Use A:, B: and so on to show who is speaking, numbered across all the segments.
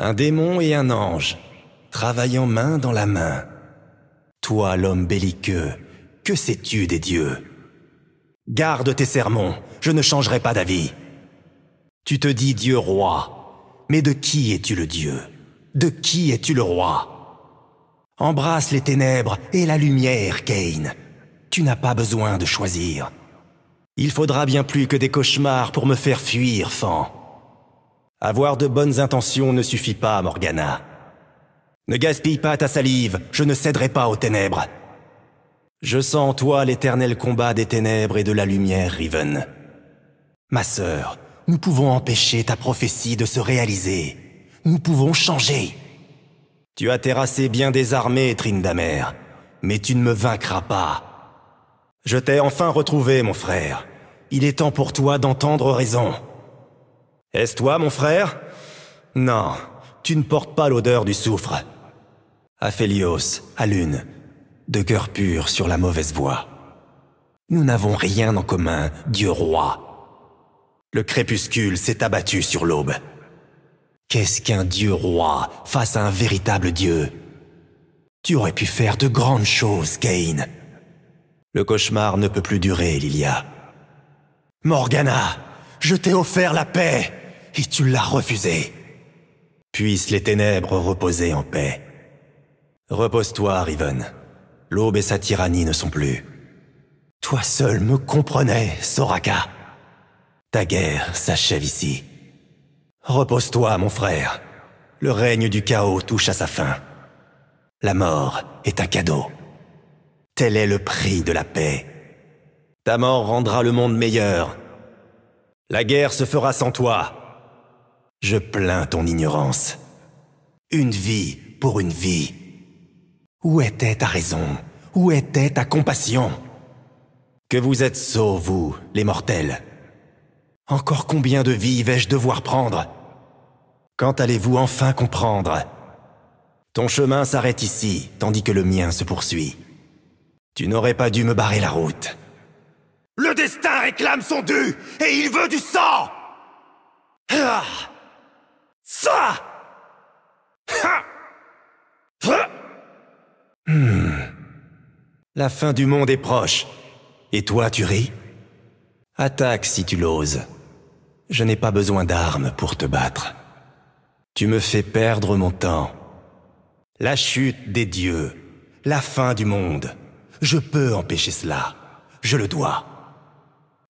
A: Un démon et un ange, travaillant main dans la main. Toi, l'homme belliqueux, que sais-tu des dieux Garde tes sermons, je ne changerai pas d'avis. Tu te dis Dieu roi, mais de qui es-tu le Dieu De qui es-tu le roi Embrasse les ténèbres et la lumière, Cain. Tu n'as pas besoin de choisir. Il faudra bien plus que des cauchemars pour me faire fuir, Fan. Avoir de bonnes intentions ne suffit pas, Morgana. Ne gaspille pas ta salive, je ne céderai pas aux ténèbres. Je sens en toi l'éternel combat des ténèbres et de la lumière, Riven. Ma sœur, nous pouvons empêcher ta prophétie de se réaliser. Nous pouvons changer. Tu as terrassé bien des armées, Trindamer, mais tu ne me vaincras pas. Je t'ai enfin retrouvé, mon frère. Il est temps pour toi d'entendre raison. Est-ce toi, mon frère Non, tu ne portes pas l'odeur du soufre. Aphélios, à lune, de cœur pur sur la mauvaise voie. Nous n'avons rien en commun, Dieu roi. Le crépuscule s'est abattu sur l'aube. Qu'est-ce qu'un Dieu roi face à un véritable Dieu Tu aurais pu faire de grandes choses, Cain. Le cauchemar ne peut plus durer, Lilia. Morgana, je t'ai offert la paix et tu l'as refusé. Puissent les ténèbres reposer en paix. Repose-toi, Riven. L'aube et sa tyrannie ne sont plus. Toi seul me comprenais, Soraka. Ta guerre s'achève ici. Repose-toi, mon frère. Le règne du chaos touche à sa fin. La mort est un cadeau. Tel est le prix de la paix. Ta mort rendra le monde meilleur. La guerre se fera sans toi, je plains ton ignorance. Une vie pour une vie. Où était ta raison Où était ta compassion Que vous êtes sots, vous, les mortels. Encore combien de vies vais-je devoir prendre Quand allez-vous enfin comprendre Ton chemin s'arrête ici, tandis que le mien se poursuit. Tu n'aurais pas dû me barrer la route.
B: Le destin réclame son dû, et il veut du sang ah!
A: La fin du monde est proche. Et toi, tu ris Attaque si tu l'oses. Je n'ai pas besoin d'armes pour te battre. Tu me fais perdre mon temps. La chute des dieux, la fin du monde. Je peux empêcher cela. Je le dois.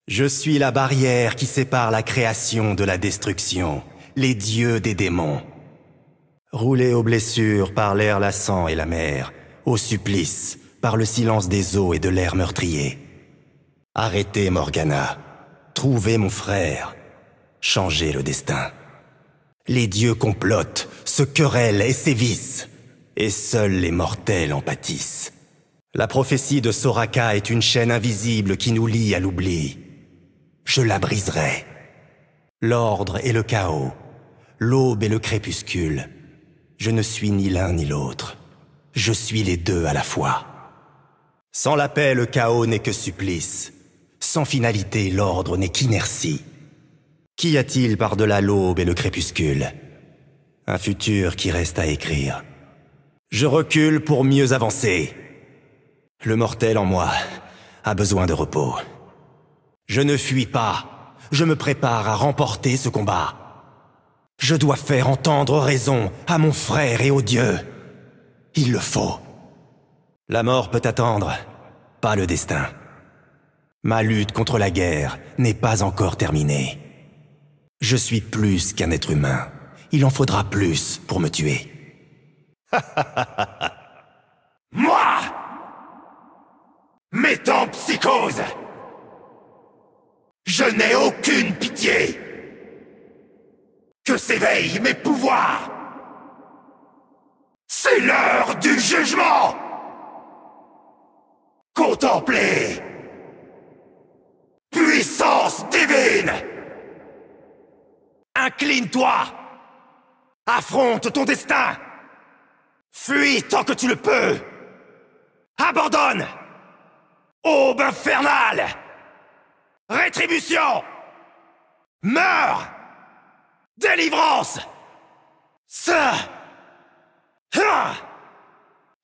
A: Je suis la barrière qui sépare la création de la destruction, les dieux des démons. Roulez aux blessures par l'air sang et la mer, au supplice, par le silence des eaux et de l'air meurtrier. Arrêtez Morgana, trouvez mon frère, changez le destin. Les dieux complotent, se querellent et sévissent, et seuls les mortels en pâtissent. La prophétie de Soraka est une chaîne invisible qui nous lie à l'oubli. Je la briserai. L'ordre et le chaos, l'aube et le crépuscule. Je ne suis ni l'un ni l'autre. Je suis les deux à la fois. Sans la paix, le chaos n'est que supplice. Sans finalité, l'ordre n'est qu'inertie. Qu'y a-t-il par-delà l'aube et le crépuscule Un futur qui reste à écrire. Je recule pour mieux avancer. Le mortel en moi a besoin de repos. Je ne fuis pas. Je me prépare à remporter ce combat. Je dois faire entendre raison à mon frère et aux dieux. Il le faut. La mort peut attendre, pas le destin. Ma lutte contre la guerre n'est pas encore terminée. Je suis plus qu'un être humain. Il en faudra plus pour me tuer. Moi
B: M'étant psychose Je n'ai aucune pitié Que s'éveillent mes pouvoirs C'est l'heure du jugement Puissance divine Incline-toi Affronte ton destin Fuis tant que tu le peux Abandonne Aube infernale Rétribution Meurs Délivrance ça, Ha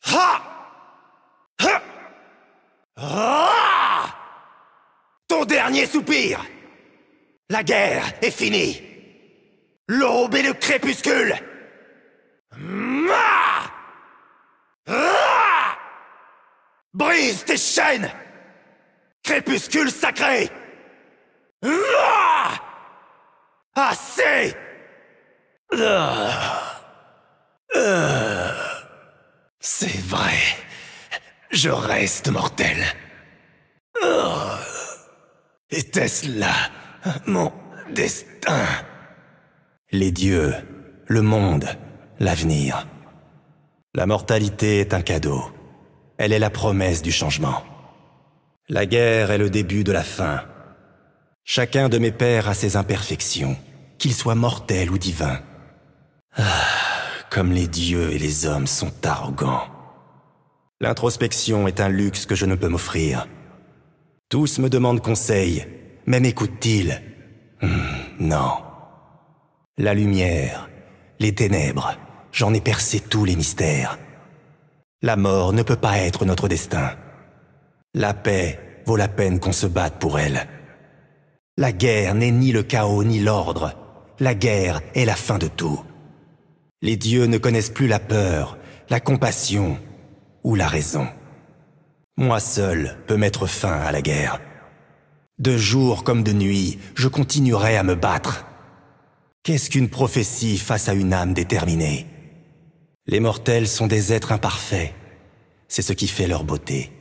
B: Ha ton dernier soupir La guerre est finie L'aube et le crépuscule Brise tes chaînes Crépuscule sacré Assez ah. Ah. C'est vrai. Je
A: reste mortel. Oh. Était-ce là mon destin Les dieux, le monde, l'avenir. La mortalité est un cadeau. Elle est la promesse du changement. La guerre est le début de la fin. Chacun de mes pères a ses imperfections, qu'il soit mortel ou divin. Ah, comme les dieux et les hommes sont arrogants. L'introspection est un luxe que je ne peux m'offrir. Tous me demandent conseil, même écoutent ils hmm, Non. La lumière, les ténèbres, j'en ai percé tous les mystères. La mort ne peut pas être notre destin. La paix vaut la peine qu'on se batte pour elle. La guerre n'est ni le chaos ni l'ordre. La guerre est la fin de tout. Les dieux ne connaissent plus la peur, la compassion, ou la raison. Moi seul peux mettre fin à la guerre. De jour comme de nuit, je continuerai à me battre. Qu'est-ce qu'une prophétie face à une âme déterminée Les mortels sont des êtres imparfaits. C'est ce qui fait leur beauté.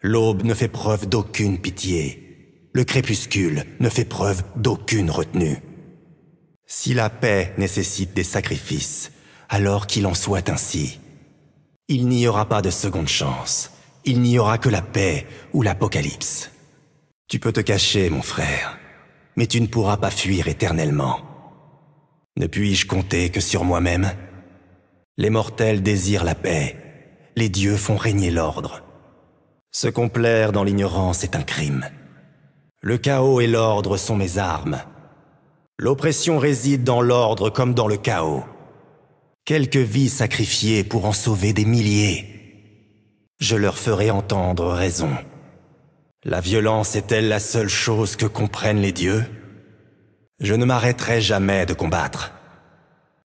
A: L'aube ne fait preuve d'aucune pitié. Le crépuscule ne fait preuve d'aucune retenue. Si la paix nécessite des sacrifices, alors qu'il en soit ainsi. Il n'y aura pas de seconde chance. Il n'y aura que la paix ou l'apocalypse. Tu peux te cacher, mon frère, mais tu ne pourras pas fuir éternellement. Ne puis-je compter que sur moi-même Les mortels désirent la paix, les dieux font régner l'ordre. Se complaire dans l'ignorance est un crime. Le chaos et l'ordre sont mes armes. L'oppression réside dans l'ordre comme dans le chaos quelques vies sacrifiées pour en sauver des milliers. Je leur ferai entendre raison. La violence est-elle la seule chose que comprennent les dieux Je ne m'arrêterai jamais de combattre.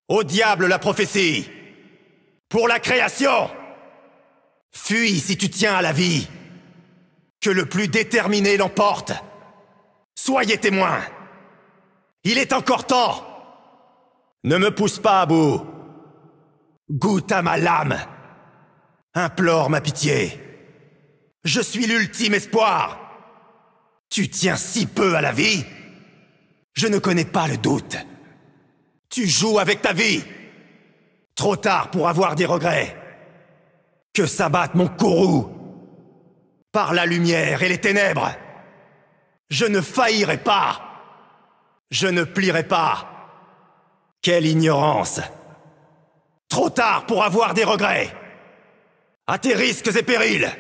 A: Au diable la prophétie Pour la création Fuis si tu tiens à la vie Que le plus déterminé l'emporte Soyez témoins Il est encore temps Ne me pousse pas à bout Goûte à ma lame Implore ma pitié Je suis l'ultime espoir Tu tiens si peu à la vie Je ne connais pas le doute Tu joues avec ta vie Trop tard pour avoir des regrets Que s'abatte mon courroux Par la lumière et les ténèbres Je ne faillirai pas Je ne plierai pas Quelle ignorance Trop tard pour avoir des regrets. À tes risques et périls